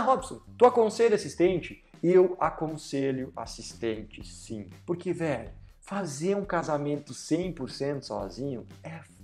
Robson, tu aconselha assistente? Eu aconselho assistente, sim. Porque, velho, fazer um casamento 100% sozinho é foda.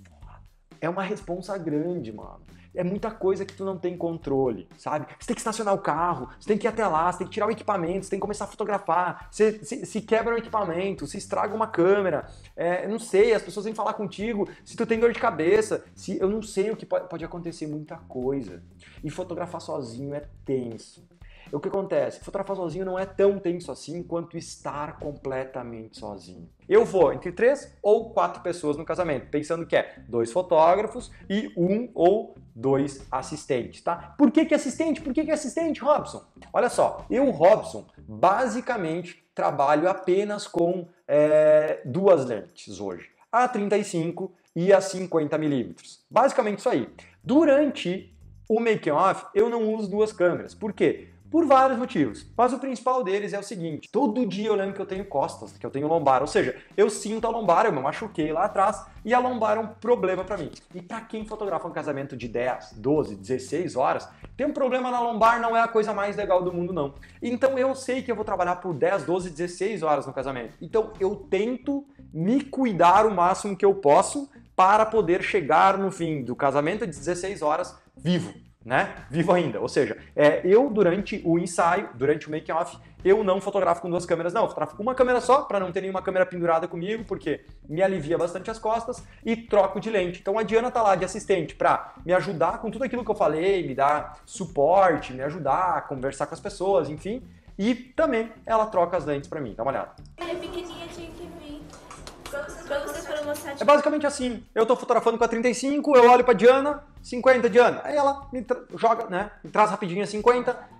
É uma responsa grande, mano é muita coisa que tu não tem controle, sabe? Você tem que estacionar o carro, você tem que ir até lá, você tem que tirar o equipamento, você tem que começar a fotografar, você, se, se quebra o equipamento, se estraga uma câmera, é, não sei, as pessoas vêm falar contigo, se tu tem dor de cabeça, se eu não sei o que pode, pode acontecer, muita coisa. E fotografar sozinho é tenso. O que acontece? Fotografar sozinho não é tão tenso assim quanto estar completamente sozinho. Eu vou entre três ou quatro pessoas no casamento, pensando que é dois fotógrafos e um ou dois assistentes, tá? Por que, que assistente? Por que, que assistente, Robson? Olha só, eu, Robson, basicamente trabalho apenas com é, duas lentes hoje, a 35 e a 50 milímetros. Basicamente isso aí. Durante o making-off, eu não uso duas câmeras. Por quê? Por vários motivos. Mas o principal deles é o seguinte: todo dia eu lembro que eu tenho costas, que eu tenho lombar, ou seja, eu sinto a lombar, eu me machuquei lá atrás e a lombar é um problema para mim. E para quem fotografa um casamento de 10, 12, 16 horas, ter um problema na lombar não é a coisa mais legal do mundo não. Então eu sei que eu vou trabalhar por 10, 12, 16 horas no casamento. Então eu tento me cuidar o máximo que eu posso para poder chegar no fim do casamento de 16 horas vivo né? Vivo ainda. Ou seja, é, eu durante o ensaio, durante o make-off, eu não fotografo com duas câmeras, não. Eu fotografo com uma câmera só, para não ter nenhuma câmera pendurada comigo, porque me alivia bastante as costas, e troco de lente. Então a Diana tá lá de assistente para me ajudar com tudo aquilo que eu falei, me dar suporte, me ajudar a conversar com as pessoas, enfim. E também ela troca as lentes para mim. Dá uma olhada. É basicamente assim. Eu tô fotografando com a 35, eu olho pra Diana, 50 Diana. Aí ela me joga, né? Me traz rapidinho a 50.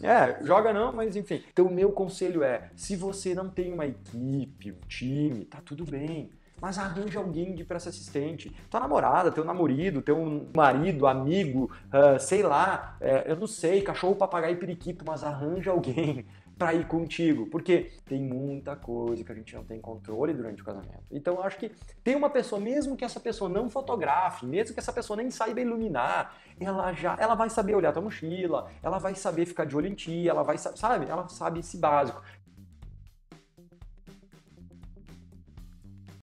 É, é, joga não, mas enfim. Então o meu conselho é, se você não tem uma equipe, um time, tá tudo bem. Mas arranja alguém de pressa assistente. Tua namorada, teu namorado, teu marido, amigo, uh, sei lá, uh, eu não sei, cachorro, papagaio e periquito, mas arranja alguém para ir contigo, porque tem muita coisa que a gente não tem controle durante o casamento. Então acho que tem uma pessoa, mesmo que essa pessoa não fotografe, mesmo que essa pessoa nem saiba iluminar, ela já, ela vai saber olhar tua mochila, ela vai saber ficar de olho em ti, ela vai, sabe, ela sabe esse básico.